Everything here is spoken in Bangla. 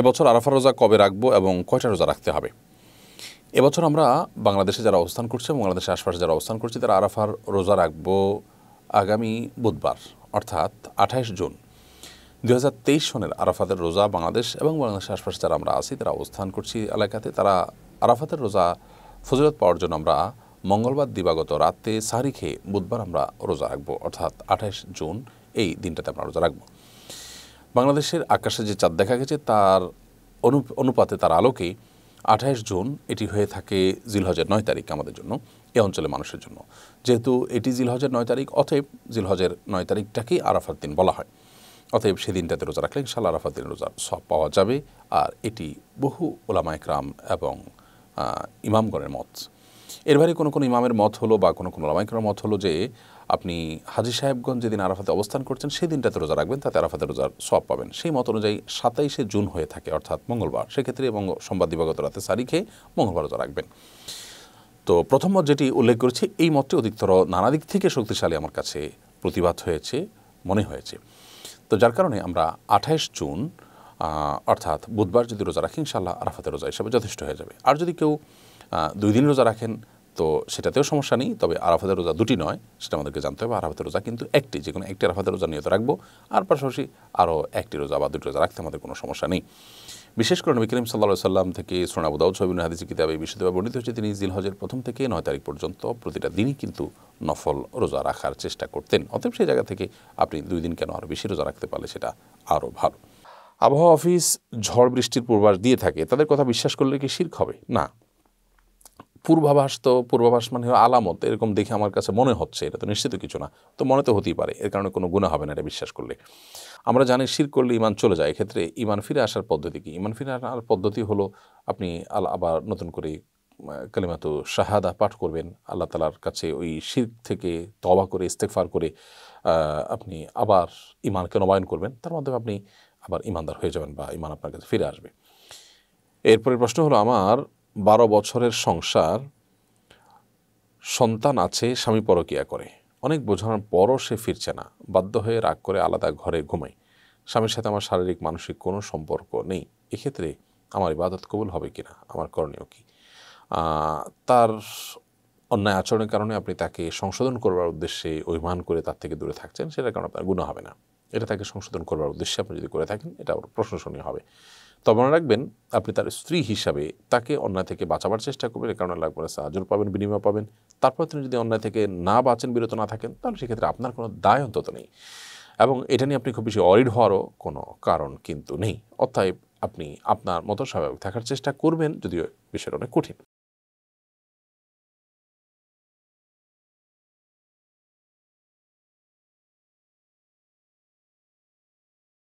এবছর আরাফা রোজা কবে রাখবো এবং কয়টা রোজা রাখতে হবে এবছর আমরা বাংলাদেশে যারা অবস্থান করছে বাংলাদেশের আশপাশে যারা অবস্থান করছে তারা আরাফার রোজা রাখবো আগামী বুধবার অর্থাৎ আঠাশ জুন দু সনের আরাফাতের রোজা বাংলাদেশ এবং বাংলাদেশের আশপাশে যারা আমরা আছি তারা অবস্থান করছি এলাকাতে তারা আরাফাতের রোজা ফজিলত পাওয়ার জন্য আমরা মঙ্গলবার দিবাগত রাতে সারি খেয়ে বুধবার আমরা রোজা রাখবো অর্থাৎ আঠাশ জুন এই দিনটাতে আমরা রোজা রাখবো বাংলাদেশের আকাশে যে চাঁদ দেখা গেছে তার অনুপাতে তার আলোকে আঠাশ জুন এটি হয়ে থাকে জিলহজের নয় তারিখ আমাদের জন্য এ অঞ্চলের মানুষের জন্য যেহেতু এটি জিলহজের নয় তারিখ অতএব জিলহজের নয় তারিখটাকেই আরাফার দিন বলা হয় অতএব সেদিনটাতে রোজা রাখলে ইনশাল আরাফাত দিন রোজা সব পাওয়া যাবে আর এটি বহু ওলামা একরাম এবং ইমামগণের মত এর বাইরে কোনো কোনো ইমামের মত হলো বা কোনো কোনো লামাইকরার মত হলো যে আপনি হাজি সাহেবগঞ্জ যেদিন আরাফাতে অবস্থান করছেন সেই দিনটাতে রোজা রাখবেন তাতে আরাফাতে রোজার সব পাবেন সেই মত অনুযায়ী সাতাইশে জুন হয়ে থাকে অর্থাৎ মঙ্গলবার সেক্ষেত্রে এবং সোমবার দিবাগত রাতে সারিখে মঙ্গলবার রোজা রাখবেন তো প্রথম মত যেটি উল্লেখ করেছি এই মতটি অধিকতর নানা দিক থেকে শক্তিশালী আমার কাছে প্রতিবাদ হয়েছে মনে হয়েছে তো যার কারণে আমরা আঠাইশ জুন অর্থাৎ বুধবার যদি রোজা রাখি ইনশাল্লাহ আরাফাতে রোজা হিসাবে যথেষ্ট হয়ে যাবে আর যদি কেউ দুই দিন রোজা রাখেন তো সেটাতেও সমস্যা নেই তবে আরাফাতের রোজা দুটি নয় সেটা আমাদেরকে জানতে হবে আরাফাতের রোজা কিন্তু একটি যে কোনো একটি আরাফাতের রোজা নিয়ত রাখবো আর পাশাপাশি আরও একটি রোজা বা দুটি রোজা রাখতে আমাদের কোনো সমস্যা নেই বিশেষ করে নবী করিম সাল্লাহ সাল্লাম থেকে সোনাবুদাউ ছবিন হাদিস কিতাবে বিশুদ্ধভাবে বর্ণিত হচ্ছে তিনি জিলহজের প্রথম থেকে নয় তারিখ পর্যন্ত প্রতিটা দিনই কিন্তু নফল রোজা রাখার চেষ্টা করতেন অতএব সেই জায়গা থেকে আপনি দুই দিন কেন আরও বেশি রোজা রাখতে পারলে সেটা আরও ভালো আবহাওয়া অফিস ঝড় বৃষ্টির পূর্বাস দিয়ে থাকে তাদের কথা বিশ্বাস করলে কি শির্ক হবে না পূর্বাভাস তো পূর্বাভাস মানে আলামত এরকম দেখে আমার কাছে মনে হচ্ছে এটা তো নিশ্চিত কিছু না তো মনে তো হতেই পারে এর কারণে কোনো গুণা হবে না এটা বিশ্বাস করলে আমরা জানি শির করলে ইমান চলে যায় এক্ষেত্রে ইমান ফিরে আসার পদ্ধতি কি ইমান ফিরে আসার পদ্ধতি হলো আপনি আবার নতুন করে কালিমাতু শাহাদা পাঠ করবেন আল্লাহ তালার কাছে ওই শির থেকে তবা করে ইস্তেকফার করে আপনি আবার ইমানকে নবায়ন করবেন তার মাধ্যমে আপনি আবার ইমানদার হয়ে যাবেন বা ইমান আপনার কাছে ফিরে আসবে এরপরের প্রশ্ন হলো আমার বারো বছরের সংসার সন্তান আছে স্বামী পরকিয়া করে অনেক বোঝানোর পরও সে ফিরছে না বাধ্য হয়ে রাগ করে আলাদা ঘরে ঘুমায় স্বামীর সাথে আমার শারীরিক মানসিক কোনো সম্পর্ক নেই এক্ষেত্রে আমার ইবাদত কবুল হবে কি না আমার করণীয় কি তার অন্যায় আচরণের কারণে আপনি তাকে সংশোধন করবার উদ্দেশ্যে অভিমান করে তার থেকে দূরে থাকছেন সেটার কারণে আপনার গুণ হবে না এটা তাকে সংশোধন করবার উদ্দেশ্যে আপনি যদি করে থাকেন এটা প্রশংসনীয় হবে তবে মনে রাখবেন আপনি তার স্ত্রী হিসাবে তাকে অন্যায় থেকে বাঁচাবার চেষ্টা করবেন কারণে আল্লাহ আকবরের সাহায্য পাবেন বিনিময় পাবেন তারপর তিনি যদি অন্যায় থেকে না বাঁচেন বিরত না থাকেন তাহলে সেক্ষেত্রে আপনার কোনো দায় অন্তত নেই এবং এটা নিয়ে আপনি খুব বেশি অরিড হওয়ারও কোনো কারণ কিন্তু নেই অর্থাৎ আপনি আপনার মতো স্বাভাবিক থাকার চেষ্টা করবেন যদিও বিষয়টা অনেক কঠিন